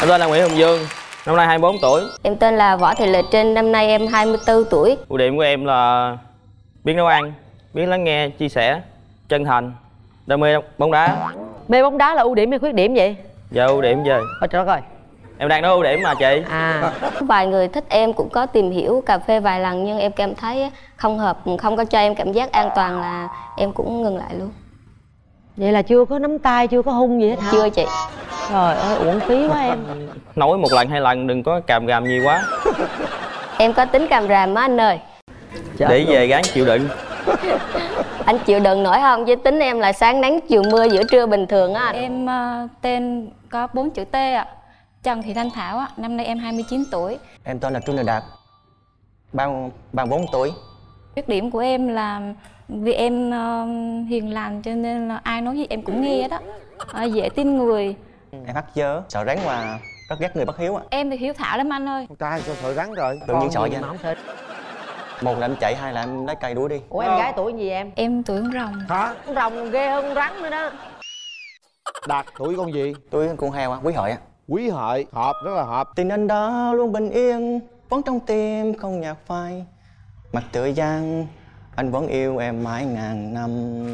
Em tên là Nguyễn Hồng Dương Năm nay 24 tuổi Em tên là Võ Thị Lệ Trinh Năm nay em 24 tuổi Ưu điểm của em là biết nấu ăn Biết lắng nghe, chia sẻ Chân thành Đam mê bóng đá Mê bóng đá là ưu điểm hay khuyết điểm vậy? Dạ ưu điểm gì Ôi trời ơi Em đang nói ưu điểm mà chị À Vài người thích em cũng có tìm hiểu cà phê vài lần Nhưng em cảm thấy không hợp Không có cho em cảm giác an toàn là Em cũng ngừng lại luôn Vậy là chưa có nắm tay, chưa có hung gì hết hả? Chưa chị trời ơi uổng phí quá em nói một lần hai lần đừng có càm ràm gì quá em có tính càm ràm á anh ơi Chết để về gắng chịu đựng anh chịu đựng nổi không chứ tính em là sáng nắng chiều mưa giữa trưa bình thường á em uh, tên có bốn chữ t ạ à. trần thị thanh thảo á năm nay em 29 tuổi em tên là trung Đại đạt ba ba bốn tuổi khuyết điểm của em là vì em uh, hiền lành cho nên là ai nói gì em cũng nghe đó à, ờ, dễ tin người Ừ. em hắt dớ sợ rắn và rất ghét người bất hiếu ạ à. em thì hiếu thảo lắm anh ơi con trai sao sợ rắn rồi tự nhiên sợ vậy mà một là em chạy hai là em lấy cây đuổi đi ủa em gái tuổi gì em em tuổi con rồng hả con rồng ghê hơn rắn nữa đó đạt tuổi con gì tuổi con heo á à, quý hợi á à. quý hợi hợp rất là hợp tình anh đó luôn bình yên vẫn trong tim không nhạc phai mặt tự giang anh vẫn yêu em mãi ngàn năm